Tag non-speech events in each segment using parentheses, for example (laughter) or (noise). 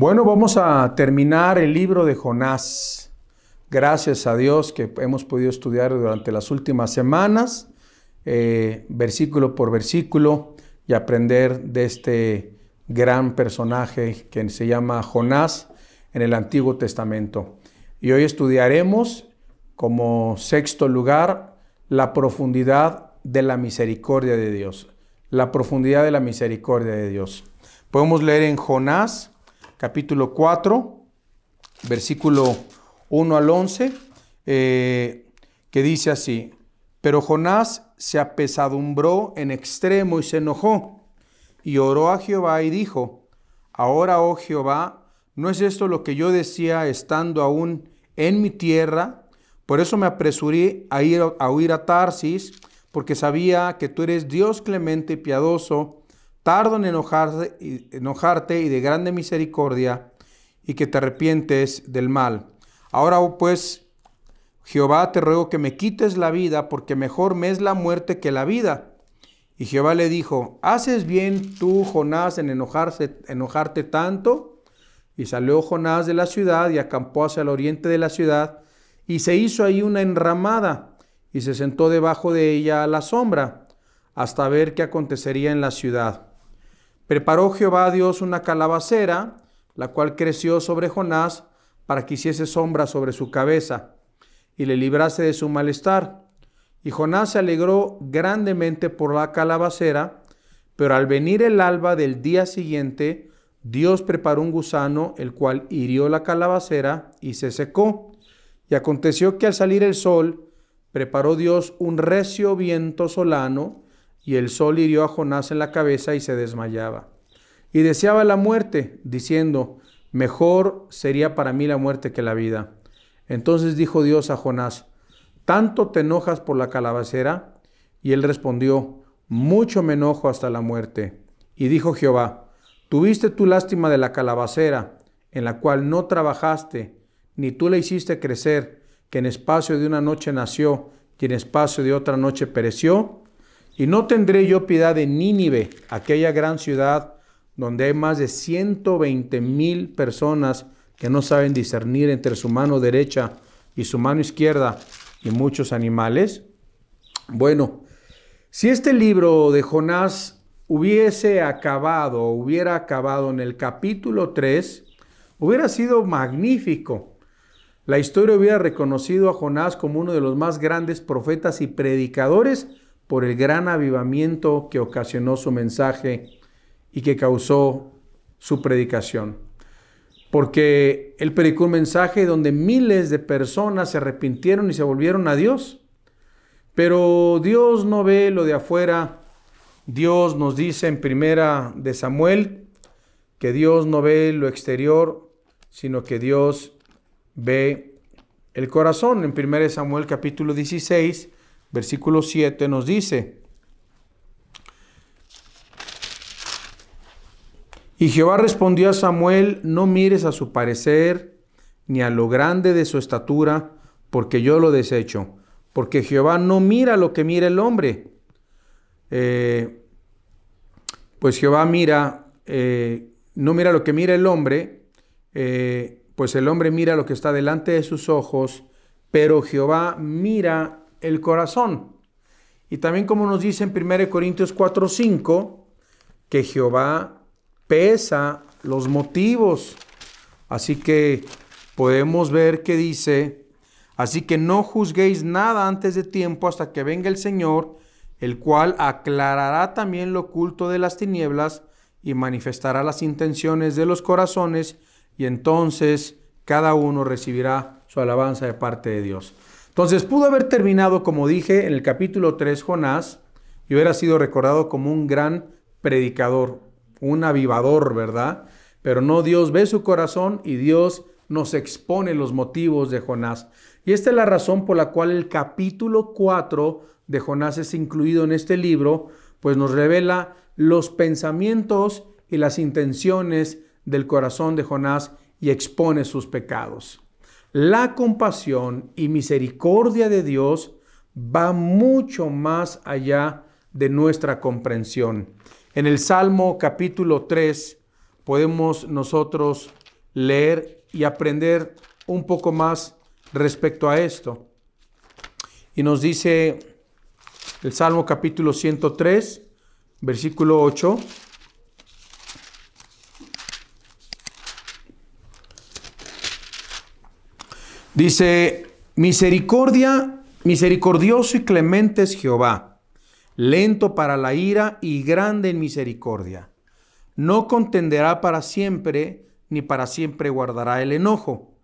Bueno, vamos a terminar el libro de Jonás. Gracias a Dios que hemos podido estudiar durante las últimas semanas, eh, versículo por versículo, y aprender de este gran personaje que se llama Jonás en el Antiguo Testamento. Y hoy estudiaremos como sexto lugar la profundidad de la misericordia de Dios. La profundidad de la misericordia de Dios. Podemos leer en Jonás capítulo 4, versículo 1 al 11, eh, que dice así, pero Jonás se apesadumbró en extremo y se enojó, y oró a Jehová y dijo, ahora, oh Jehová, ¿no es esto lo que yo decía estando aún en mi tierra? Por eso me apresuré a ir a huir a Tarsis, porque sabía que tú eres Dios clemente y piadoso, tardo en enojarte y de grande misericordia, y que te arrepientes del mal. Ahora oh, pues, Jehová, te ruego que me quites la vida, porque mejor me es la muerte que la vida. Y Jehová le dijo, ¿haces bien tú, Jonás, en enojarte tanto? Y salió Jonás de la ciudad y acampó hacia el oriente de la ciudad, y se hizo ahí una enramada, y se sentó debajo de ella a la sombra, hasta ver qué acontecería en la ciudad. Preparó Jehová a Dios una calabacera, la cual creció sobre Jonás para que hiciese sombra sobre su cabeza y le librase de su malestar. Y Jonás se alegró grandemente por la calabacera, pero al venir el alba del día siguiente, Dios preparó un gusano, el cual hirió la calabacera y se secó. Y aconteció que al salir el sol, preparó Dios un recio viento solano, y el sol hirió a Jonás en la cabeza y se desmayaba. Y deseaba la muerte, diciendo, mejor sería para mí la muerte que la vida. Entonces dijo Dios a Jonás, ¿tanto te enojas por la calabacera? Y él respondió, mucho me enojo hasta la muerte. Y dijo Jehová, tuviste tú lástima de la calabacera, en la cual no trabajaste, ni tú la hiciste crecer, que en espacio de una noche nació, y en espacio de otra noche pereció. Y no tendré yo piedad de Nínive, aquella gran ciudad donde hay más de 120 mil personas que no saben discernir entre su mano derecha y su mano izquierda y muchos animales? Bueno, si este libro de Jonás hubiese acabado, hubiera acabado en el capítulo 3, hubiera sido magnífico. La historia hubiera reconocido a Jonás como uno de los más grandes profetas y predicadores por el gran avivamiento que ocasionó su mensaje y que causó su predicación. Porque él predicó un mensaje donde miles de personas se arrepintieron y se volvieron a Dios. Pero Dios no ve lo de afuera. Dios nos dice en primera de Samuel que Dios no ve lo exterior, sino que Dios ve el corazón. En primera de Samuel capítulo 16, versículo 7 nos dice, y Jehová respondió a Samuel, no mires a su parecer, ni a lo grande de su estatura, porque yo lo desecho, porque Jehová no mira lo que mira el hombre. Eh, pues Jehová mira, eh, no mira lo que mira el hombre, eh, pues el hombre mira lo que está delante de sus ojos, pero Jehová mira el corazón. Y también como nos dice en 1 Corintios 4:5, que Jehová pesa los motivos. Así que podemos ver que dice, así que no juzguéis nada antes de tiempo hasta que venga el Señor, el cual aclarará también lo oculto de las tinieblas y manifestará las intenciones de los corazones, y entonces cada uno recibirá su alabanza de parte de Dios. Entonces pudo haber terminado, como dije en el capítulo 3, Jonás, y hubiera sido recordado como un gran predicador, un avivador, ¿verdad? Pero no, Dios ve su corazón y Dios nos expone los motivos de Jonás. Y esta es la razón por la cual el capítulo 4 de Jonás es incluido en este libro, pues nos revela los pensamientos y las intenciones del corazón de Jonás y expone sus pecados la compasión y misericordia de Dios va mucho más allá de nuestra comprensión. En el Salmo capítulo 3 podemos nosotros leer y aprender un poco más respecto a esto. Y nos dice el Salmo capítulo 103, versículo 8, Dice, misericordia, misericordioso y clemente es Jehová, lento para la ira y grande en misericordia. No contenderá para siempre, ni para siempre guardará el enojo.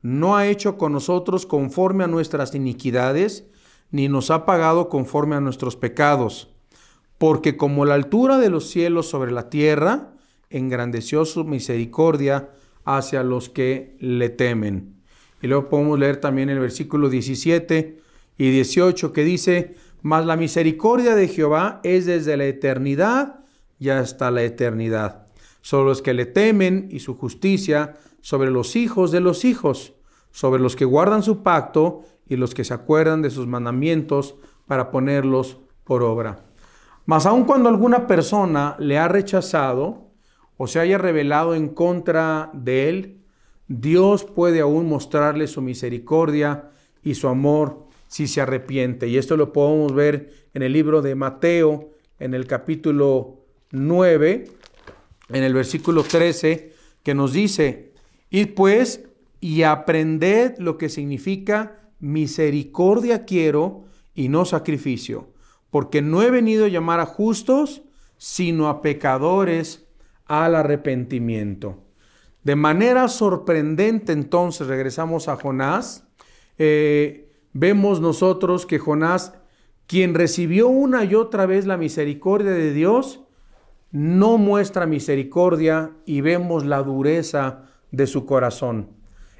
No ha hecho con nosotros conforme a nuestras iniquidades, ni nos ha pagado conforme a nuestros pecados. Porque como la altura de los cielos sobre la tierra, engrandeció su misericordia hacia los que le temen. Y luego podemos leer también el versículo 17 y 18 que dice, mas la misericordia de Jehová es desde la eternidad y hasta la eternidad, sobre los que le temen y su justicia, sobre los hijos de los hijos, sobre los que guardan su pacto y los que se acuerdan de sus mandamientos para ponerlos por obra. Mas aun cuando alguna persona le ha rechazado o se haya revelado en contra de él, Dios puede aún mostrarle su misericordia y su amor si se arrepiente. Y esto lo podemos ver en el libro de Mateo, en el capítulo 9, en el versículo 13, que nos dice, y pues y aprended lo que significa misericordia quiero y no sacrificio, porque no he venido a llamar a justos, sino a pecadores al arrepentimiento. De manera sorprendente entonces, regresamos a Jonás, eh, vemos nosotros que Jonás, quien recibió una y otra vez la misericordia de Dios, no muestra misericordia y vemos la dureza de su corazón.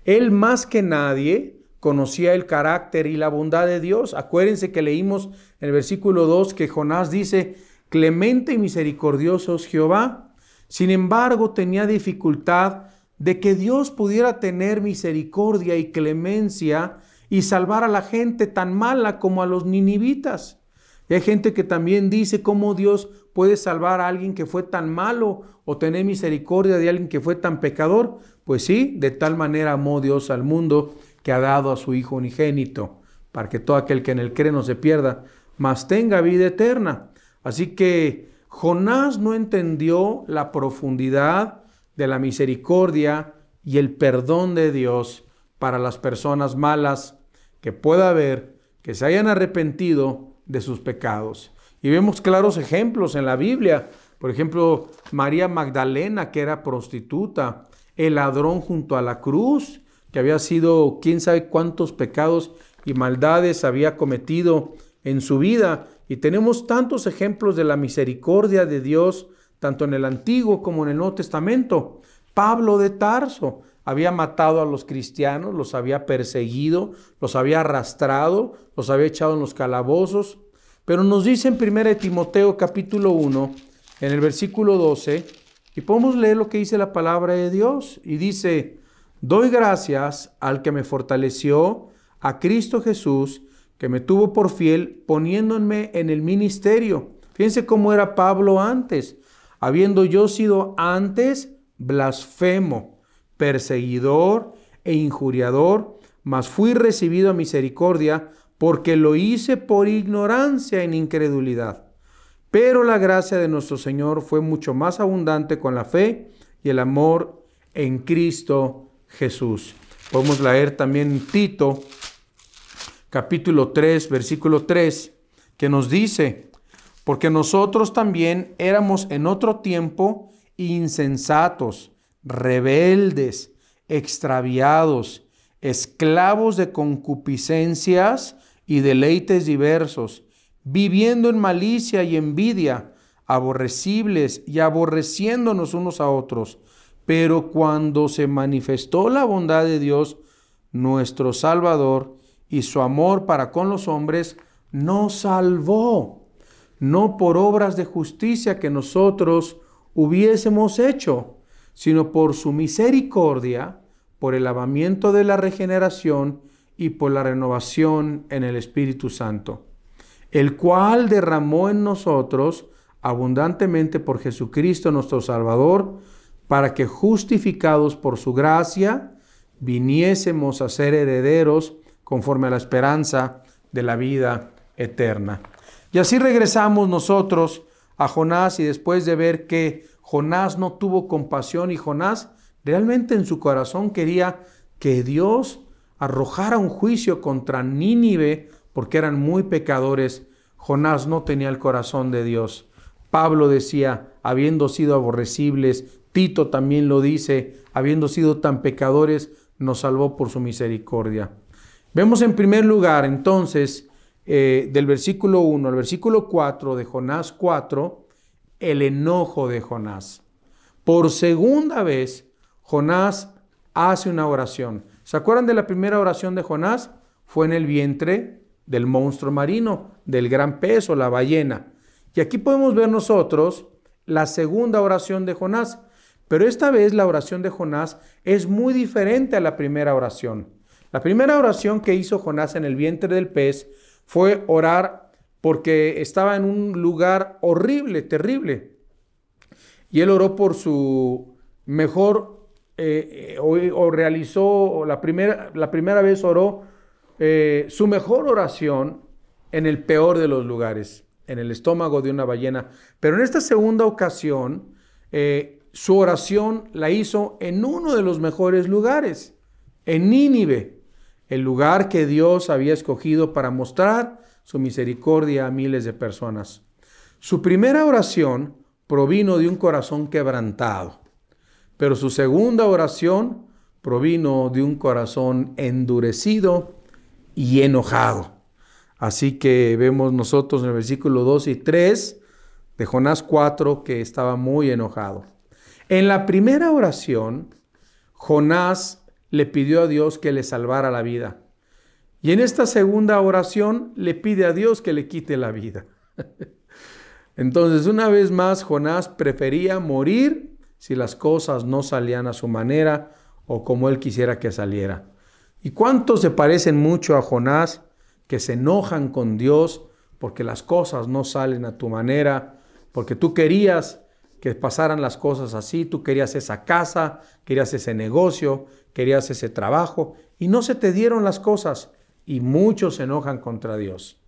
Él más que nadie conocía el carácter y la bondad de Dios. Acuérdense que leímos en el versículo 2 que Jonás dice, clemente y misericordioso es Jehová. Sin embargo, tenía dificultad de que Dios pudiera tener misericordia y clemencia y salvar a la gente tan mala como a los ninivitas. Y hay gente que también dice cómo Dios puede salvar a alguien que fue tan malo o tener misericordia de alguien que fue tan pecador. Pues sí, de tal manera amó Dios al mundo que ha dado a su Hijo unigénito, para que todo aquel que en él cree no se pierda, mas tenga vida eterna. Así que Jonás no entendió la profundidad de la misericordia y el perdón de Dios para las personas malas que pueda haber, que se hayan arrepentido de sus pecados. Y vemos claros ejemplos en la Biblia. Por ejemplo, María Magdalena, que era prostituta, el ladrón junto a la cruz, que había sido quién sabe cuántos pecados y maldades había cometido en su vida. Y tenemos tantos ejemplos de la misericordia de Dios tanto en el Antiguo como en el Nuevo Testamento. Pablo de Tarso había matado a los cristianos, los había perseguido, los había arrastrado, los había echado en los calabozos. Pero nos dice en 1 Timoteo capítulo 1, en el versículo 12, y podemos leer lo que dice la palabra de Dios, y dice, doy gracias al que me fortaleció, a Cristo Jesús, que me tuvo por fiel, poniéndome en el ministerio. Fíjense cómo era Pablo antes habiendo yo sido antes blasfemo, perseguidor e injuriador, mas fui recibido a misericordia porque lo hice por ignorancia en incredulidad. Pero la gracia de nuestro Señor fue mucho más abundante con la fe y el amor en Cristo Jesús. Podemos leer también Tito capítulo 3, versículo 3, que nos dice, porque nosotros también éramos en otro tiempo insensatos, rebeldes, extraviados, esclavos de concupiscencias y deleites diversos, viviendo en malicia y envidia, aborrecibles y aborreciéndonos unos a otros. Pero cuando se manifestó la bondad de Dios, nuestro Salvador, y su amor para con los hombres, nos salvó no por obras de justicia que nosotros hubiésemos hecho, sino por su misericordia, por el lavamiento de la regeneración y por la renovación en el Espíritu Santo, el cual derramó en nosotros abundantemente por Jesucristo nuestro Salvador, para que justificados por su gracia viniésemos a ser herederos conforme a la esperanza de la vida eterna. Y así regresamos nosotros a Jonás y después de ver que Jonás no tuvo compasión y Jonás realmente en su corazón quería que Dios arrojara un juicio contra Nínive porque eran muy pecadores, Jonás no tenía el corazón de Dios. Pablo decía, habiendo sido aborrecibles, Tito también lo dice, habiendo sido tan pecadores, nos salvó por su misericordia. Vemos en primer lugar entonces eh, del versículo 1 al versículo 4 de Jonás 4, el enojo de Jonás. Por segunda vez, Jonás hace una oración. ¿Se acuerdan de la primera oración de Jonás? Fue en el vientre del monstruo marino, del gran pez o la ballena. Y aquí podemos ver nosotros la segunda oración de Jonás. Pero esta vez la oración de Jonás es muy diferente a la primera oración. La primera oración que hizo Jonás en el vientre del pez fue orar porque estaba en un lugar horrible, terrible. Y él oró por su mejor, eh, o, realizó, la, primera, la primera vez oró eh, su mejor oración en el peor de los lugares, en el estómago de una ballena. Pero en esta segunda ocasión, eh, su oración la hizo en uno de los mejores lugares, en Nínive el lugar que Dios había escogido para mostrar su misericordia a miles de personas. Su primera oración provino de un corazón quebrantado, pero su segunda oración provino de un corazón endurecido y enojado. Así que vemos nosotros en el versículo 2 y 3 de Jonás 4 que estaba muy enojado. En la primera oración, Jonás le pidió a Dios que le salvara la vida. Y en esta segunda oración le pide a Dios que le quite la vida. (laughs) Entonces, una vez más, Jonás prefería morir si las cosas no salían a su manera o como él quisiera que saliera. ¿Y cuántos se parecen mucho a Jonás que se enojan con Dios porque las cosas no salen a tu manera, porque tú querías que pasaran las cosas así, tú querías esa casa, querías ese negocio, querías ese trabajo y no se te dieron las cosas y muchos se enojan contra Dios.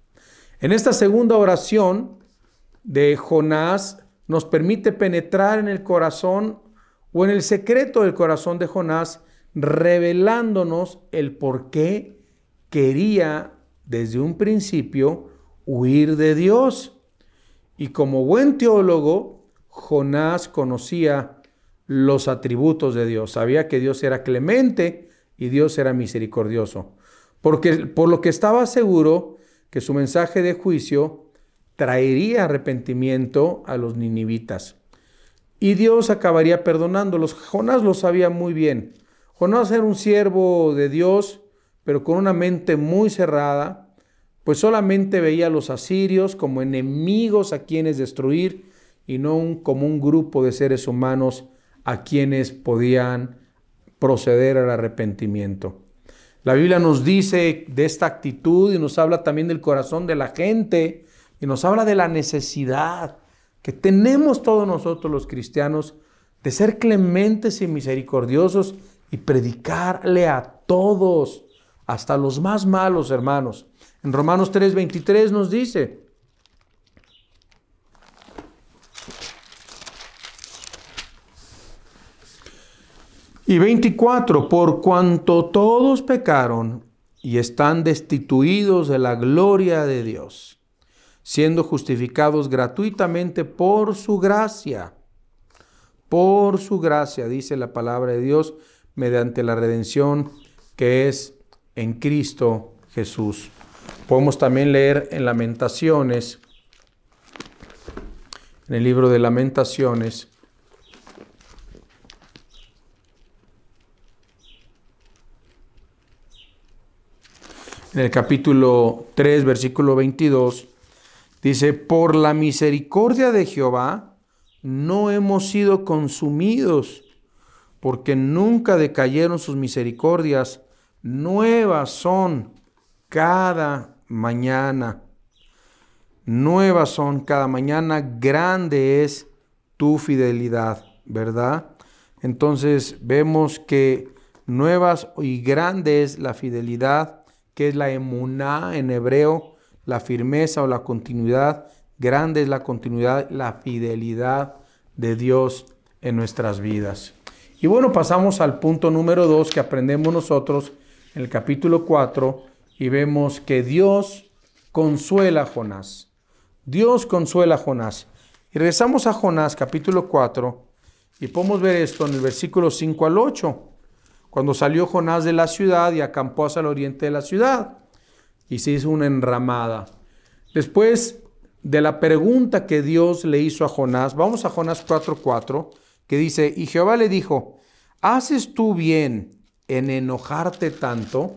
En esta segunda oración de Jonás nos permite penetrar en el corazón o en el secreto del corazón de Jonás, revelándonos el por qué quería desde un principio huir de Dios. Y como buen teólogo, Jonás conocía los atributos de Dios, sabía que Dios era clemente y Dios era misericordioso, porque por lo que estaba seguro que su mensaje de juicio traería arrepentimiento a los ninivitas. Y Dios acabaría perdonándolos. Jonás lo sabía muy bien. Jonás era un siervo de Dios, pero con una mente muy cerrada, pues solamente veía a los asirios como enemigos a quienes destruir y no un, como un grupo de seres humanos a quienes podían proceder al arrepentimiento. La Biblia nos dice de esta actitud y nos habla también del corazón de la gente y nos habla de la necesidad que tenemos todos nosotros los cristianos de ser clementes y misericordiosos y predicarle a todos, hasta los más malos hermanos. En Romanos 3:23 nos dice, Y 24, por cuanto todos pecaron y están destituidos de la gloria de Dios, siendo justificados gratuitamente por su gracia. Por su gracia, dice la palabra de Dios, mediante la redención que es en Cristo Jesús. Podemos también leer en Lamentaciones, en el libro de Lamentaciones, en el capítulo 3, versículo 22, dice, por la misericordia de Jehová no hemos sido consumidos, porque nunca decayeron sus misericordias, nuevas son cada mañana. Nuevas son cada mañana, grande es tu fidelidad, ¿verdad? Entonces vemos que nuevas y grande es la fidelidad que es la emuná en hebreo, la firmeza o la continuidad. Grande es la continuidad, la fidelidad de Dios en nuestras vidas. Y bueno, pasamos al punto número dos que aprendemos nosotros en el capítulo 4 y vemos que Dios consuela a Jonás. Dios consuela a Jonás. Y regresamos a Jonás capítulo 4 y podemos ver esto en el versículo 5 al 8 cuando salió Jonás de la ciudad y acampó hacia el oriente de la ciudad. Y se hizo una enramada. Después de la pregunta que Dios le hizo a Jonás, vamos a Jonás 4.4, que dice, y Jehová le dijo, ¿haces tú bien en enojarte tanto?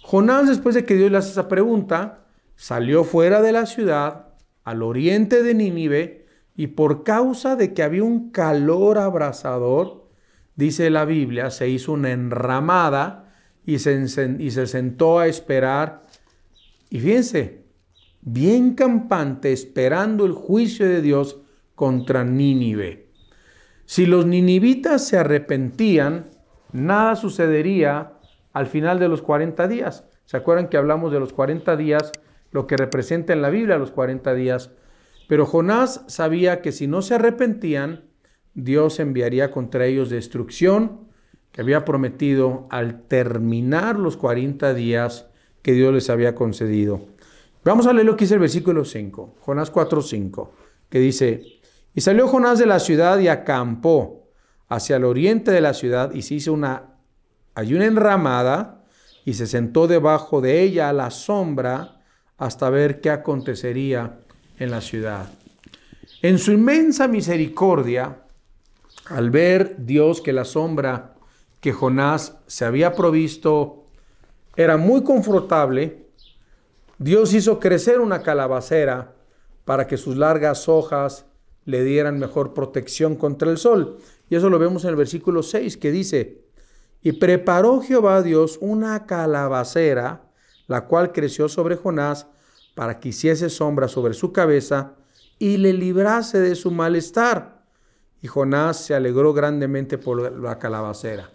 Jonás, después de que Dios le hace esa pregunta, salió fuera de la ciudad, al oriente de Nínive, y por causa de que había un calor abrasador, dice la Biblia, se hizo una enramada y se, sentó a esperar. Y fíjense, bien campante, esperando el juicio de Dios contra Nínive. Si los ninivitas se arrepentían, nada sucedería al final de los 40 días. ¿Se acuerdan que hablamos de los 40 días, lo que representa en la Biblia los 40 días? Pero Jonás sabía que si no se arrepentían, Dios enviaría contra ellos destrucción que había prometido al terminar los 40 días que Dios les había concedido. Vamos a leer lo que dice el versículo 5, Jonás 4, 5, que dice, y salió Jonás de la ciudad y acampó hacia el oriente de la ciudad y se hizo una, hay una enramada y se sentó debajo de ella a la sombra hasta ver qué acontecería en la ciudad. En su inmensa misericordia, al ver Dios que la sombra que Jonás se había provisto era muy confortable, Dios hizo crecer una calabacera para que sus largas hojas le dieran mejor protección contra el sol. Y eso lo vemos en el versículo 6 que dice, y preparó Jehová Dios una calabacera, la cual creció sobre Jonás, para que hiciese sombra sobre su cabeza y le librase de su malestar. Y Jonás se alegró grandemente por la calabacera.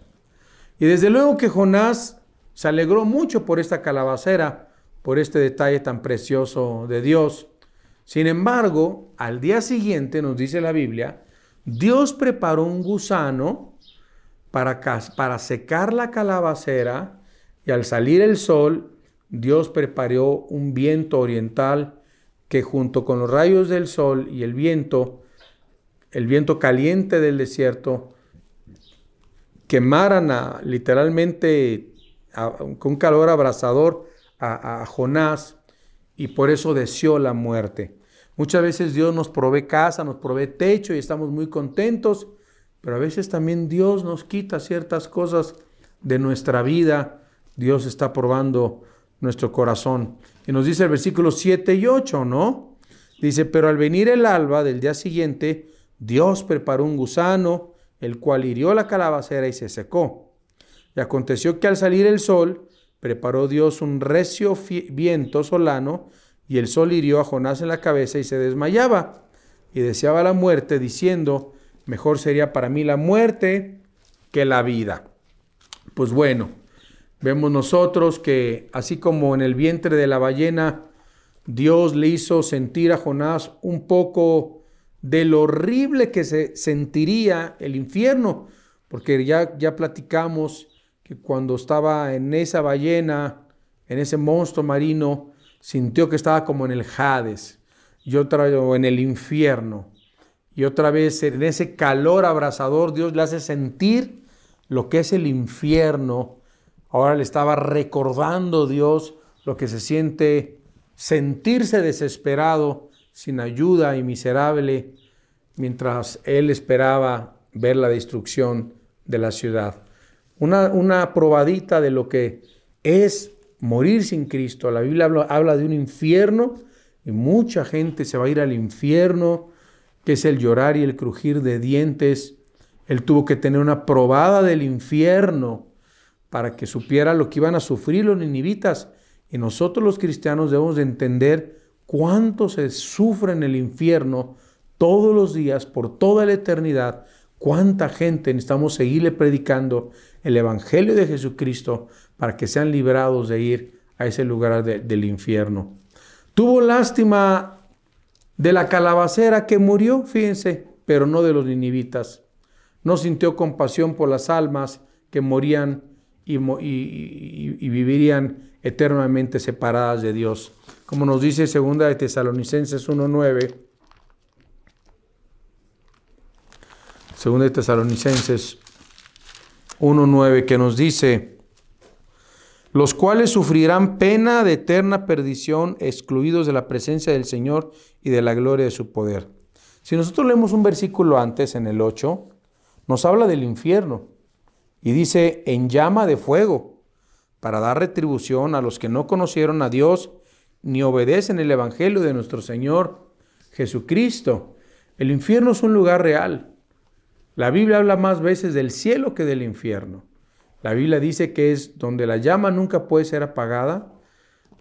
Y desde luego que Jonás se alegró mucho por esta calabacera, por este detalle tan precioso de Dios. Sin embargo, al día siguiente, nos dice la Biblia, Dios preparó un gusano para, para secar la calabacera y al salir el sol, Dios preparó un viento oriental que junto con los rayos del sol y el viento el viento caliente del desierto, quemaran a, literalmente con un calor abrasador a, a Jonás y por eso deseó la muerte. Muchas veces Dios nos provee casa, nos provee techo y estamos muy contentos, pero a veces también Dios nos quita ciertas cosas de nuestra vida. Dios está probando nuestro corazón. Y nos dice el versículo 7 y 8, ¿no? Dice, pero al venir el alba del día siguiente, Dios preparó un gusano, el cual hirió la calabacera y se secó. Y aconteció que al salir el sol, preparó Dios un recio viento solano, y el sol hirió a Jonás en la cabeza y se desmayaba, y deseaba la muerte, diciendo, mejor sería para mí la muerte que la vida. Pues bueno, vemos nosotros que así como en el vientre de la ballena, Dios le hizo sentir a Jonás un poco de lo horrible que se sentiría el infierno, porque ya, ya platicamos que cuando estaba en esa ballena, en ese monstruo marino, sintió que estaba como en el Hades, y otra en el infierno, y otra vez en ese calor abrasador, Dios le hace sentir lo que es el infierno. Ahora le estaba recordando Dios lo que se siente sentirse desesperado sin ayuda y miserable, mientras él esperaba ver la destrucción de la ciudad. Una, una probadita de lo que es morir sin Cristo. La Biblia habla, de un infierno y mucha gente se va a ir al infierno, que es el llorar y el crujir de dientes. Él tuvo que tener una probada del infierno para que supiera lo que iban a sufrir los ninivitas. Y nosotros los cristianos debemos entender cuánto se sufre en el infierno todos los días, por toda la eternidad, cuánta gente necesitamos seguirle predicando el Evangelio de Jesucristo para que sean librados de ir a ese lugar del infierno. Tuvo lástima de la calabacera que murió, fíjense, pero no de los ninivitas. No sintió compasión por las almas que morían y, y, y, y vivirían eternamente separadas de Dios. Como nos dice segunda de Tesalonicenses 1.9, segunda de Tesalonicenses 1.9, que nos dice, los cuales sufrirán pena de eterna perdición, excluidos de la presencia del Señor y de la gloria de su poder. Si nosotros leemos un versículo antes, en el 8, nos habla del infierno y dice, en llama de fuego para dar retribución a los que no conocieron a Dios ni obedecen el Evangelio de nuestro Señor Jesucristo. El infierno es un lugar real. La Biblia habla más veces del cielo que del infierno. La Biblia dice que es donde la llama nunca puede ser apagada,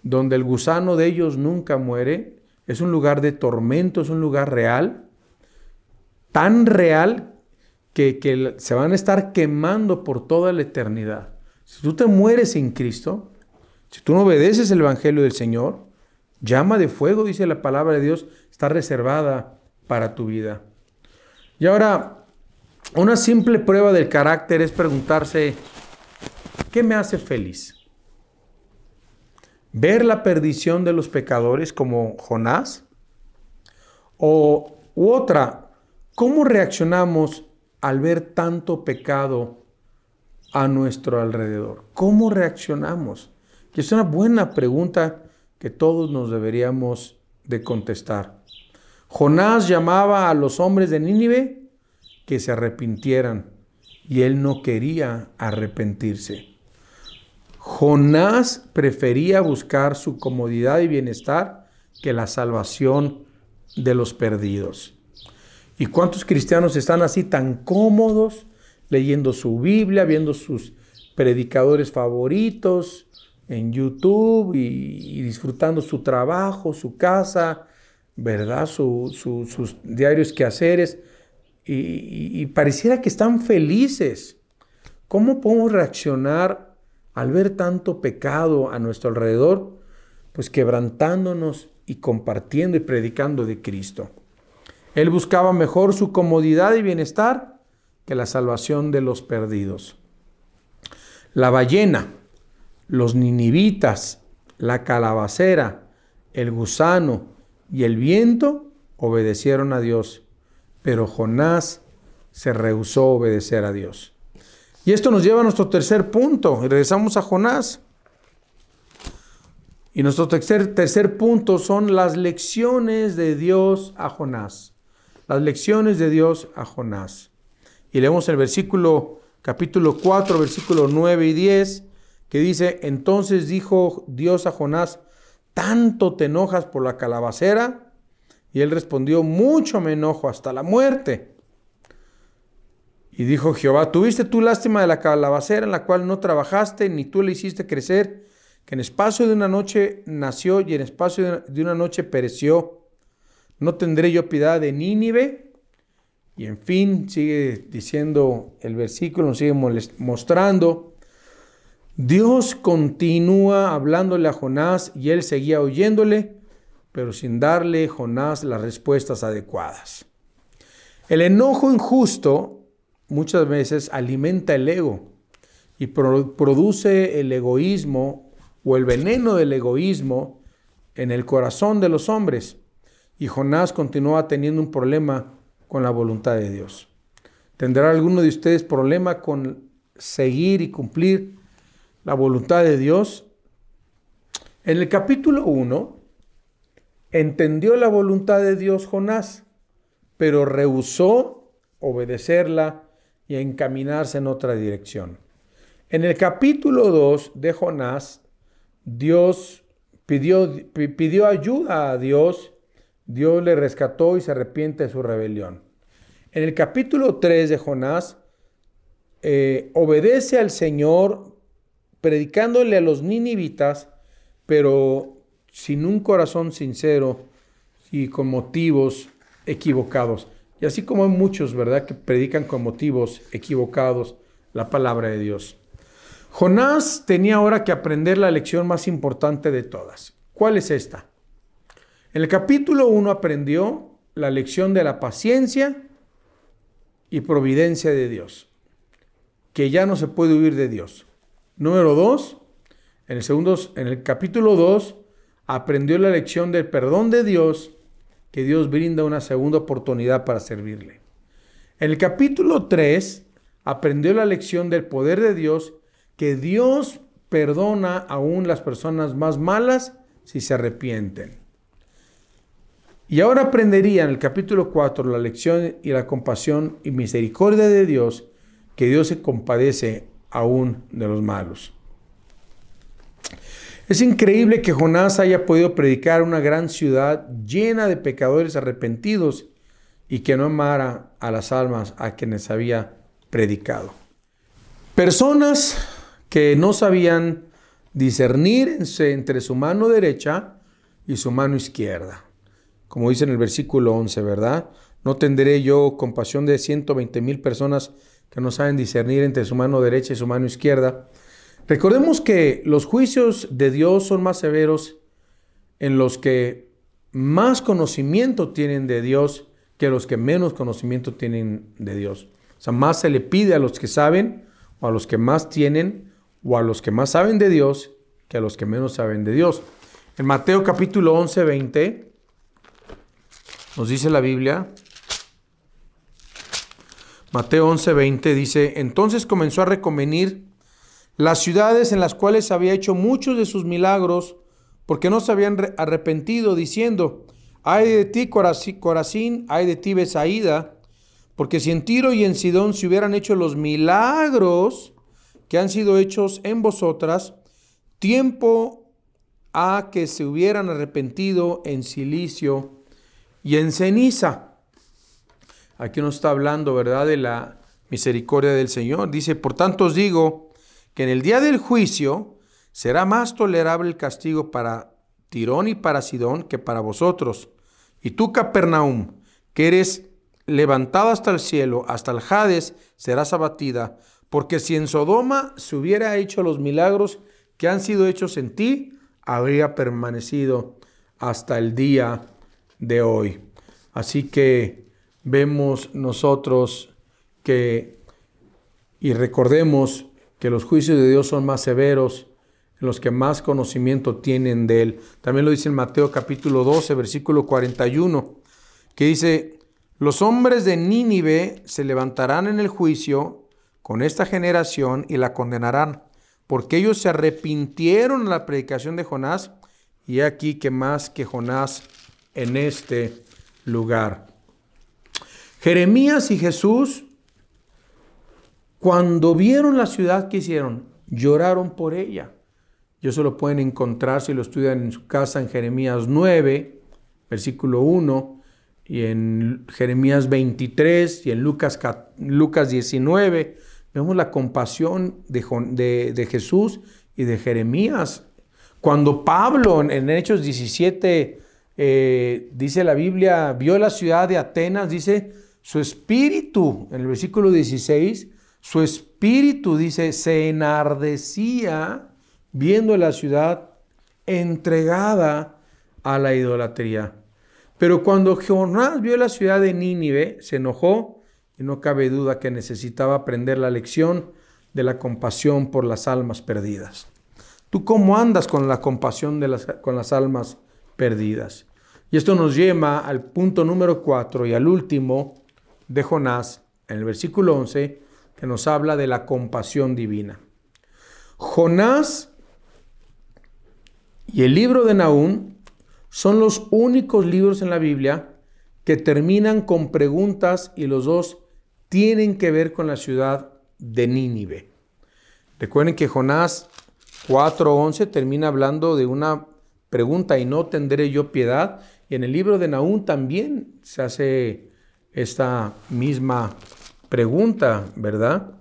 donde el gusano de ellos nunca muere. Es un lugar de tormento, es un lugar real, tan real que, que se van a estar quemando por toda la eternidad. Si tú te mueres en Cristo, si tú no obedeces el Evangelio del Señor, llama de fuego, dice la palabra de Dios, está reservada para tu vida. Y ahora, una simple prueba del carácter es preguntarse, ¿qué me hace feliz? ¿Ver la perdición de los pecadores como Jonás? O otra, ¿cómo reaccionamos al ver tanto pecado a nuestro alrededor? ¿Cómo reaccionamos? Que es una buena pregunta que todos nos deberíamos de contestar. Jonás llamaba a los hombres de Nínive que se arrepintieran y él no quería arrepentirse. Jonás prefería buscar su comodidad y bienestar que la salvación de los perdidos. ¿Y cuántos cristianos están así tan cómodos leyendo su Biblia, viendo sus predicadores favoritos en YouTube y, disfrutando su trabajo, su casa, ¿verdad? sus diarios quehaceres y pareciera que están felices. ¿Cómo podemos reaccionar al ver tanto pecado a nuestro alrededor? Pues quebrantándonos y compartiendo y predicando de Cristo. Él buscaba mejor su comodidad y bienestar que la salvación de los perdidos. La ballena, los ninivitas, la calabacera, el gusano y el viento obedecieron a Dios, pero Jonás se rehusó obedecer a Dios. Y esto nos lleva a nuestro tercer punto. Regresamos a Jonás. Y nuestro tercer, tercer punto son las lecciones de Dios a Jonás. Las lecciones de Dios a Jonás y leemos el versículo capítulo 4, versículo 9 y 10, que dice, entonces dijo Dios a Jonás, ¿tanto te enojas por la calabacera? Y él respondió, mucho me enojo hasta la muerte. Y dijo Jehová, tuviste tú lástima de la calabacera en la cual no trabajaste, ni tú le hiciste crecer, que en espacio de una noche nació y en espacio de una noche pereció. ¿No tendré yo piedad de Nínive? Y en fin, sigue diciendo el versículo, nos sigue mostrando. Dios continúa hablándole a Jonás y él seguía oyéndole, pero sin darle Jonás las respuestas adecuadas. El enojo injusto muchas veces alimenta el ego y produce el egoísmo o el veneno del egoísmo en el corazón de los hombres. Y Jonás continúa teniendo un problema con la voluntad de Dios. ¿Tendrá alguno de ustedes problema con seguir y cumplir la voluntad de Dios? En el capítulo 1, entendió la voluntad de Dios Jonás, pero rehusó obedecerla y encaminarse en otra dirección. En el capítulo 2 de Jonás, Dios pidió, pidió ayuda a Dios Dios le rescató y se arrepiente de su rebelión. En el capítulo 3 de Jonás, eh, obedece al Señor predicándole a los ninivitas, pero sin un corazón sincero y con motivos equivocados. Y así como hay muchos, ¿verdad?, que predican con motivos equivocados la palabra de Dios. Jonás tenía ahora que aprender la lección más importante de todas. ¿Cuál es esta? En el capítulo 1 aprendió la lección de la paciencia y providencia de Dios, que ya no se puede huir de Dios. Número 2, en, el en el capítulo 2 aprendió la lección del perdón de Dios, que Dios brinda una segunda oportunidad para servirle. En el capítulo 3 aprendió la lección del poder de Dios, que Dios perdona aún las personas más malas si se arrepienten. Y ahora aprendería en el capítulo 4 la lección y la compasión y misericordia de Dios, que Dios se compadece aún de los malos. Es increíble que Jonás haya podido predicar una gran ciudad llena de pecadores arrepentidos y que no amara a las almas a quienes había predicado. Personas que no sabían discernir entre su mano derecha y su mano izquierda como dice en el versículo 11, ¿verdad? No tendré yo compasión de 120 mil personas que no saben discernir entre su mano derecha y su mano izquierda. Recordemos que los juicios de Dios son más severos en los que más conocimiento tienen de Dios que los que menos conocimiento tienen de Dios. O sea, más se le pide a los que saben o a los que más tienen o a los que más saben de Dios que a los que menos saben de Dios. En Mateo capítulo 11, 20 nos dice la Biblia, Mateo 20, dice, entonces comenzó a reconvenir las ciudades en las cuales había hecho muchos de sus milagros, porque no se habían arrepentido, diciendo, ay de ti Corazín, ay de ti Besaída, porque si en Tiro y en Sidón se hubieran hecho los milagros que han sido hechos en vosotras, tiempo a que se hubieran arrepentido en silicio y en ceniza. Aquí nos está hablando, ¿verdad?, de la misericordia del Señor. Dice, por tanto os digo que en el día del juicio será más tolerable el castigo para Tirón y para Sidón que para vosotros. Y tú, Capernaum, que eres levantada hasta el cielo, hasta el Hades, serás abatida. Porque si en Sodoma se hubiera hecho los milagros que han sido hechos en ti, habría permanecido hasta el día de hoy. Así que vemos nosotros que, y recordemos que los juicios de Dios son más severos en los que más conocimiento tienen de Él. También lo dice en Mateo capítulo 12, versículo 41, que dice, los hombres de Nínive se levantarán en el juicio con esta generación y la condenarán, porque ellos se arrepintieron de la predicación de Jonás, y aquí que más que Jonás en este lugar. Jeremías y Jesús, cuando vieron la ciudad que hicieron, lloraron por ella. yo se lo pueden encontrar si lo estudian en su casa en Jeremías 9, versículo 1, y en Jeremías 23 y en Lucas, Lucas 19. Vemos la compasión de, Jesús y de Jeremías. Cuando Pablo en, en Hechos 17, eh, dice la Biblia, vio la ciudad de Atenas, dice, su espíritu, en el versículo 16, su espíritu, dice, se enardecía viendo la ciudad entregada a la idolatría. Pero cuando Jonás vio la ciudad de Nínive, se enojó y no cabe duda que necesitaba aprender la lección de la compasión por las almas perdidas. ¿Tú cómo andas con la compasión de las, con las almas perdidas. Y esto nos lleva al punto número 4 y al último de Jonás, en el versículo 11, que nos habla de la compasión divina. Jonás y el libro de Naúm son los únicos libros en la Biblia que terminan con preguntas y los dos tienen que ver con la ciudad de Nínive. Recuerden que Jonás 4.11 termina hablando de una Pregunta, ¿y no tendré yo piedad? Y en el libro de Naúm también se hace esta misma pregunta, ¿verdad?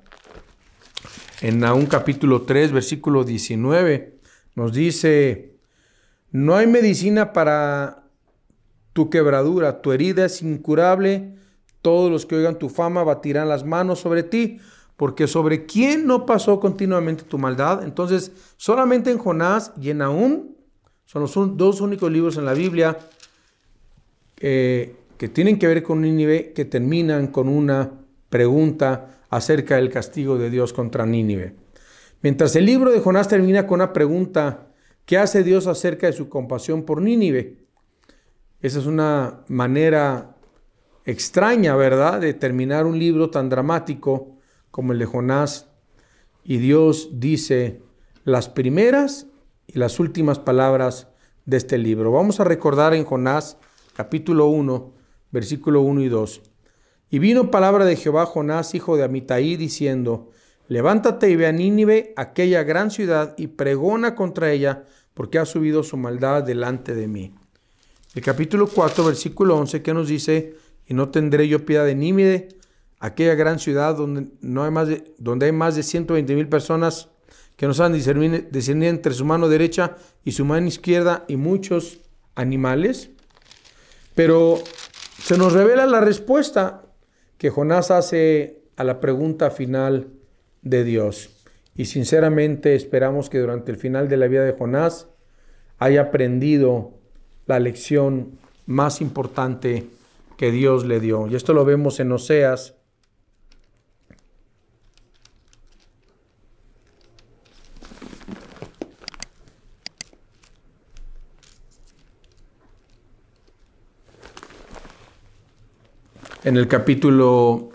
En Naúm capítulo 3, versículo 19, nos dice, no hay medicina para tu quebradura, tu herida es incurable, todos los que oigan tu fama batirán las manos sobre ti, porque sobre quién no pasó continuamente tu maldad. Entonces, solamente en Jonás y en Naúm son los dos únicos libros en la Biblia eh, que tienen que ver con Nínive, que terminan con una pregunta acerca del castigo de Dios contra Nínive. Mientras el libro de Jonás termina con una pregunta, ¿qué hace Dios acerca de su compasión por Nínive? Esa es una manera extraña, ¿verdad?, de terminar un libro tan dramático como el de Jonás. Y Dios dice las primeras y las últimas palabras de este libro. Vamos a recordar en Jonás capítulo 1, versículo 1 y 2. Y vino palabra de Jehová Jonás, hijo de Amitai, diciendo, Levántate y ve a Nínive, aquella gran ciudad, y pregona contra ella, porque ha subido su maldad delante de mí. El capítulo 4, versículo 11, que nos dice, y no tendré yo piedad de Nínive, aquella gran ciudad donde, no hay, más donde hay más de 120 mil personas que nos han discernir, entre su mano derecha y su mano izquierda y muchos animales. Pero se nos revela la respuesta que Jonás hace a la pregunta final de Dios. Y sinceramente esperamos que durante el final de la vida de Jonás haya aprendido la lección más importante que Dios le dio. Y esto lo vemos en Oseas en el capítulo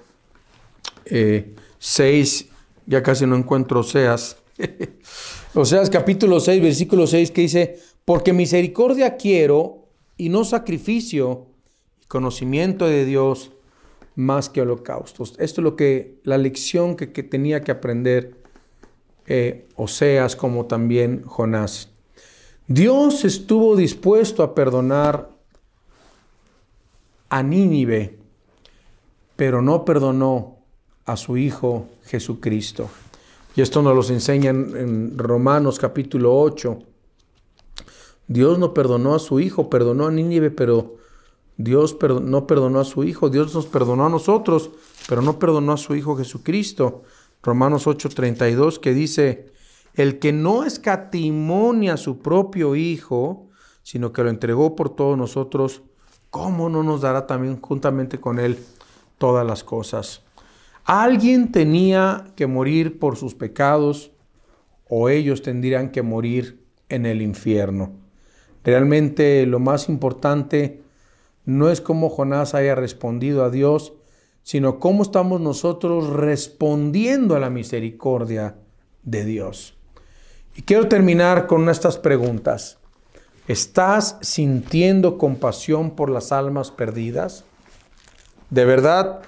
6, eh, ya casi no encuentro Oseas. (laughs) Oseas capítulo 6, versículo 6 que dice, porque misericordia quiero y no sacrificio, y conocimiento de Dios más que holocaustos. Esto es lo que la lección que, tenía que aprender eh, Oseas como también Jonás. Dios estuvo dispuesto a perdonar a Nínive pero no perdonó a su Hijo Jesucristo. Y esto nos lo enseña en, Romanos capítulo 8. Dios no perdonó a su Hijo, perdonó a Nínive, pero Dios no perdonó a su Hijo. Dios nos perdonó a nosotros, pero no perdonó a su Hijo Jesucristo. Romanos 8:32 que dice, el que no escatimonia a su propio Hijo, sino que lo entregó por todos nosotros, ¿cómo no nos dará también juntamente con él? todas las cosas. Alguien tenía que morir por sus pecados o ellos tendrían que morir en el infierno. Realmente lo más importante no es cómo Jonás haya respondido a Dios, sino cómo estamos nosotros respondiendo a la misericordia de Dios. Y quiero terminar con estas preguntas. ¿Estás sintiendo compasión por las almas perdidas? de verdad,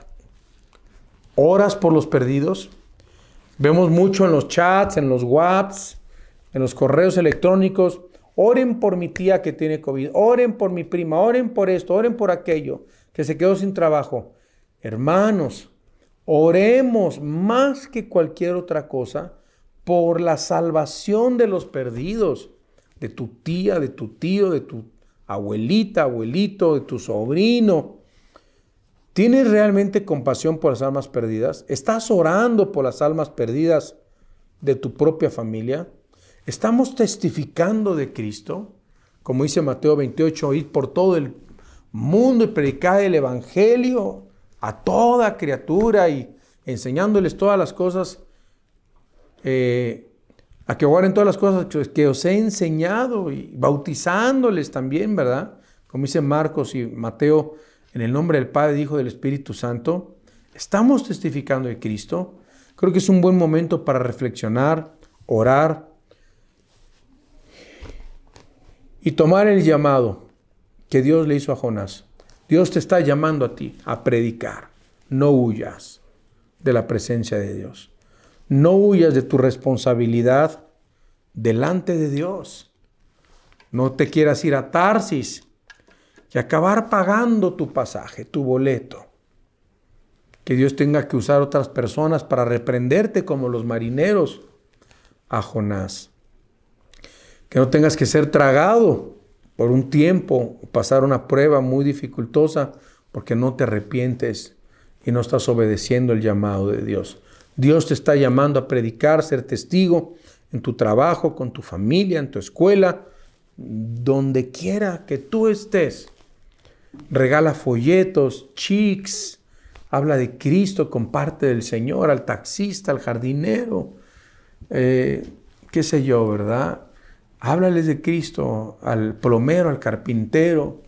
oras por los perdidos. Vemos mucho en los chats, en los WhatsApps, en los correos electrónicos. Oren por mi tía que tiene COVID, oren por mi prima, oren por esto, oren por aquello, que se quedó sin trabajo. Hermanos, oremos más que cualquier otra cosa por la salvación de los perdidos, de tu tía, de tu tío, de tu abuelita, abuelito, de tu sobrino, ¿Tienes realmente compasión por las almas perdidas? ¿Estás orando por las almas perdidas de tu propia familia? ¿Estamos testificando de Cristo? Como dice Mateo 28, ir por todo el mundo y predicar el Evangelio a toda criatura y enseñándoles todas las cosas, eh, a que guarden todas las cosas que os he enseñado y bautizándoles también, ¿verdad? Como dice Marcos y Mateo en el nombre del Padre, Hijo y del Espíritu Santo, estamos testificando de Cristo. Creo que es un buen momento para reflexionar, orar y tomar el llamado que Dios le hizo a Jonás. Dios te está llamando a ti a predicar. No huyas de la presencia de Dios. No huyas de tu responsabilidad delante de Dios. No te quieras ir a Tarsis y acabar pagando tu pasaje, tu boleto. Que Dios tenga que usar otras personas para reprenderte como los marineros a Jonás. Que no tengas que ser tragado por un tiempo o pasar una prueba muy dificultosa porque no te arrepientes y no estás obedeciendo el llamado de Dios. Dios te está llamando a predicar, ser testigo en tu trabajo, con tu familia, en tu escuela, donde quiera que tú estés regala folletos, chics, habla de Cristo, comparte del Señor, al taxista, al jardinero, eh, qué sé yo, ¿verdad? Háblales de Cristo al plomero, al carpintero.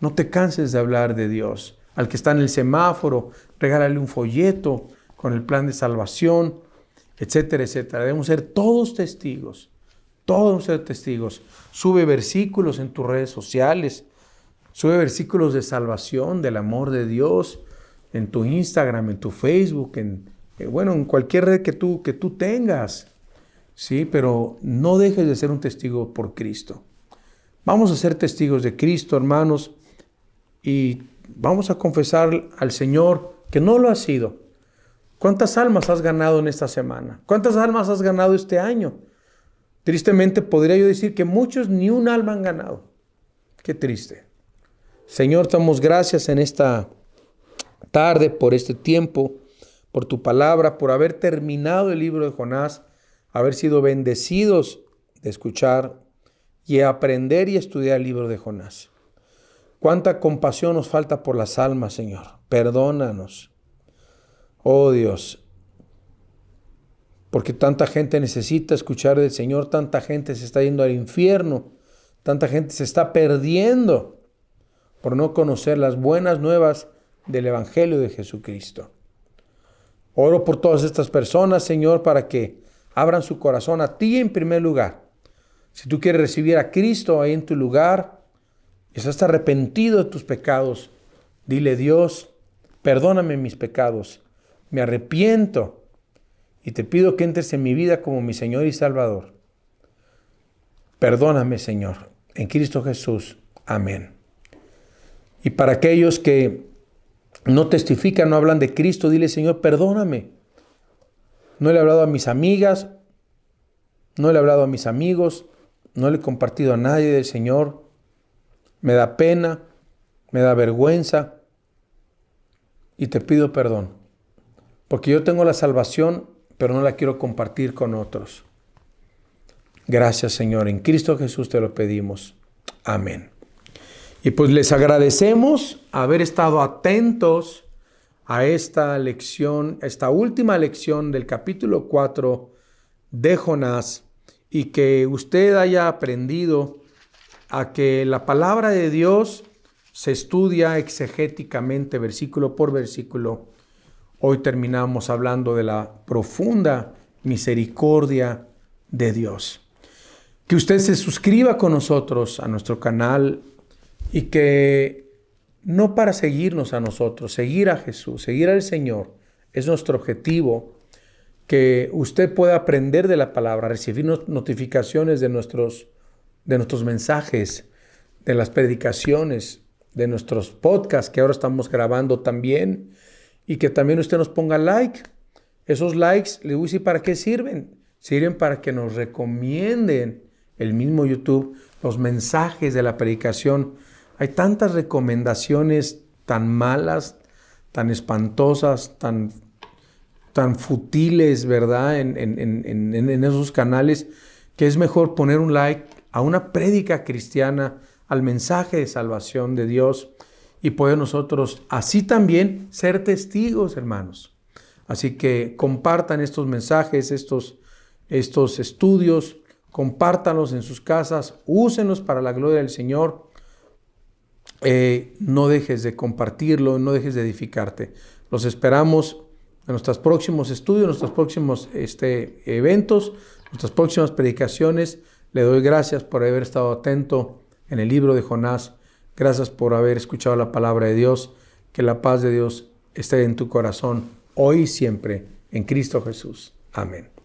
No te canses de hablar de Dios. Al que está en el semáforo, regálale un folleto con el plan de salvación, etcétera, etcétera. Debemos ser todos testigos, todos ser testigos. Sube versículos en tus redes sociales, Sube versículos de salvación, del amor de Dios, en tu Instagram, en tu Facebook, en, eh, bueno, en cualquier red que tú, que tú tengas. Sí, pero no dejes de ser un testigo por Cristo. Vamos a ser testigos de Cristo, hermanos, y vamos a confesar al Señor que no lo ha sido. ¿Cuántas almas has ganado en esta semana? ¿Cuántas almas has ganado este año? Tristemente podría yo decir que muchos ni un alma han ganado. Qué triste. Señor, te damos gracias en esta tarde por este tiempo, por tu palabra, por haber terminado el libro de Jonás, haber sido bendecidos de escuchar y aprender y estudiar el libro de Jonás. Cuánta compasión nos falta por las almas, Señor. Perdónanos. Oh Dios, porque tanta gente necesita escuchar del Señor, tanta gente se está yendo al infierno, tanta gente se está perdiendo por no conocer las buenas nuevas del Evangelio de Jesucristo. Oro por todas estas personas, Señor, para que abran su corazón a ti en primer lugar. Si tú quieres recibir a Cristo ahí en tu lugar, y estás arrepentido de tus pecados, dile Dios, perdóname mis pecados, me arrepiento y te pido que entres en mi vida como mi Señor y Salvador. Perdóname, Señor, en Cristo Jesús. Amén. Y para aquellos que no testifican, no hablan de Cristo, dile Señor, perdóname. No le he hablado a mis amigas, no le he hablado a mis amigos, no le he compartido a nadie del Señor. Me da pena, me da vergüenza y te pido perdón. Porque yo tengo la salvación, pero no la quiero compartir con otros. Gracias Señor, en Cristo Jesús te lo pedimos. Amén. Y pues les agradecemos haber estado atentos a esta lección, esta última lección del capítulo 4 de Jonás y que usted haya aprendido a que la palabra de Dios se estudia exegéticamente versículo por versículo. Hoy terminamos hablando de la profunda misericordia de Dios. Que usted se suscriba con nosotros a nuestro canal y que no para seguirnos a nosotros, seguir a Jesús, seguir al Señor, es nuestro objetivo, que usted pueda aprender de la palabra, recibir notificaciones de nuestros, de nuestros mensajes, de las predicaciones, de nuestros podcasts que ahora estamos grabando también, y que también usted nos ponga like. Esos likes, le voy a para qué sirven. Sirven para que nos recomienden el mismo YouTube los mensajes de la predicación hay tantas recomendaciones tan malas, tan espantosas, tan, tan futiles, ¿verdad? En, en, esos canales, que es mejor poner un like a una prédica cristiana, al mensaje de salvación de Dios y poder nosotros así también ser testigos, hermanos. Así que compartan estos mensajes, estos, estos estudios, compártanlos en sus casas, úsenlos para la gloria del Señor eh, no dejes de compartirlo, no dejes de edificarte. Los esperamos en nuestros próximos estudios, nuestros próximos este, eventos, nuestras próximas predicaciones. Le doy gracias por haber estado atento en el libro de Jonás. Gracias por haber escuchado la palabra de Dios. Que la paz de Dios esté en tu corazón hoy y siempre en Cristo Jesús. Amén.